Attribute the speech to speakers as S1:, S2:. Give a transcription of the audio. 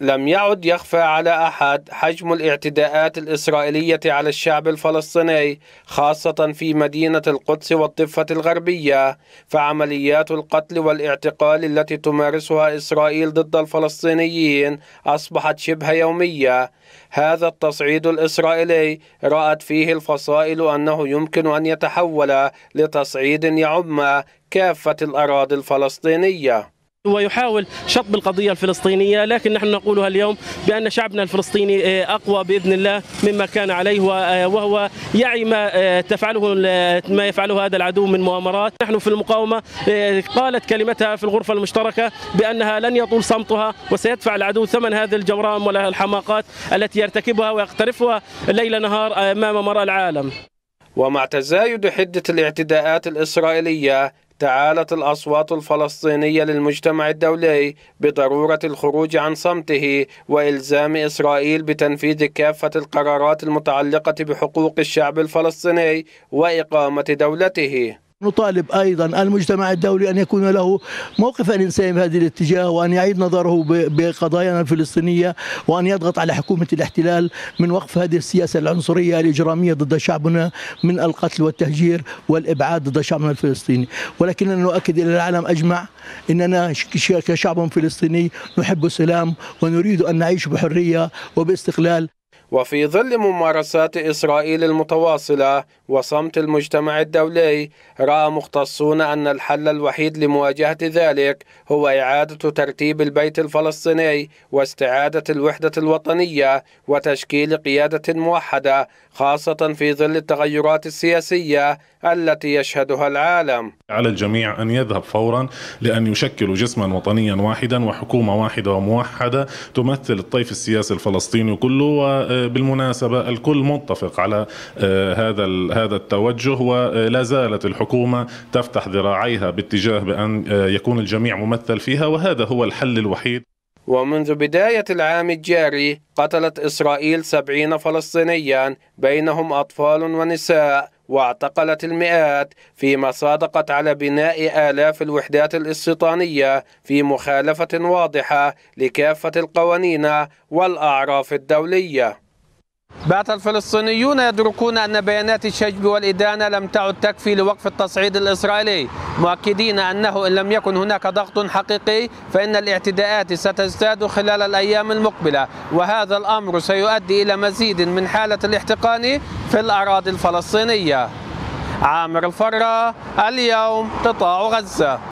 S1: لم يعد يخفى على أحد حجم الاعتداءات الإسرائيلية على الشعب الفلسطيني خاصة في مدينة القدس والضفة الغربية فعمليات القتل والاعتقال التي تمارسها إسرائيل ضد الفلسطينيين أصبحت شبه يومية هذا التصعيد الإسرائيلي رأت فيه الفصائل أنه يمكن أن يتحول لتصعيد يعم كافة الأراضي الفلسطينية ويحاول شطب
S2: القضية الفلسطينية لكن نحن نقولها اليوم بأن شعبنا الفلسطيني آه، أقوى بإذن الله مما كان عليه آه، وهو يعي ما آه، تفعله ما يفعله هذا العدو من مؤامرات نحن في المقاومة قالت كلمتها في الغرفة المشتركة بأنها لن يطول صمتها وسيدفع العدو ثمن هذه الجورام والحماقات التي يرتكبها ويقترفها
S1: ليل نهار أمام مرأة العالم ومع تزايد حدة الاعتداءات الإسرائيلية تعالت الأصوات الفلسطينية للمجتمع الدولي بضرورة الخروج عن صمته وإلزام إسرائيل بتنفيذ كافة القرارات المتعلقة بحقوق الشعب الفلسطيني وإقامة دولته
S3: نطالب أيضا المجتمع الدولي أن يكون له موقف إنساني هذا الاتجاه وأن يعيد نظره بقضايانا الفلسطينية وأن يضغط على حكومة الاحتلال من وقف هذه السياسة العنصرية الإجرامية ضد شعبنا من القتل والتهجير والإبعاد ضد شعبنا الفلسطيني ولكننا نؤكد إلى العالم أجمع إننا كشعب فلسطيني نحب السلام ونريد أن نعيش بحرية وباستقلال
S1: وفي ظل ممارسات إسرائيل المتواصلة وصمت المجتمع الدولي رأى مختصون أن الحل الوحيد لمواجهة ذلك هو إعادة ترتيب البيت الفلسطيني واستعادة الوحدة الوطنية وتشكيل قيادة موحدة خاصة في ظل التغيرات السياسية التي يشهدها
S4: العالم على الجميع أن يذهب فورا لأن يشكلوا جسما وطنيا واحدا وحكومة واحدة وموحدة تمثل الطيف السياسي الفلسطيني كله و بالمناسبه الكل متفق على آه، هذا هذا التوجه ولا آه، زالت الحكومه تفتح ذراعيها باتجاه بان آه، يكون الجميع ممثل فيها وهذا هو الحل الوحيد
S1: ومنذ بداية العام الجاري قتلت إسرائيل سبعين فلسطينيا بينهم أطفال ونساء واعتقلت المئات فيما صادقت على بناء آلاف الوحدات الاستيطانية في مخالفة واضحة لكافة القوانين والأعراف الدولية بات الفلسطينيون يدركون أن بيانات الشجب والإدانة لم تعد تكفي لوقف التصعيد الإسرائيلي مؤكدين أنه إن لم يكن هناك ضغط حقيقي فإن الاعتداءات ستزداد خلال الأيام المقبلة وهذا الأمر سيؤدي إلى مزيد من حالة الاحتقان في الأراضي الفلسطينية عامر الفرة اليوم قطاع غزة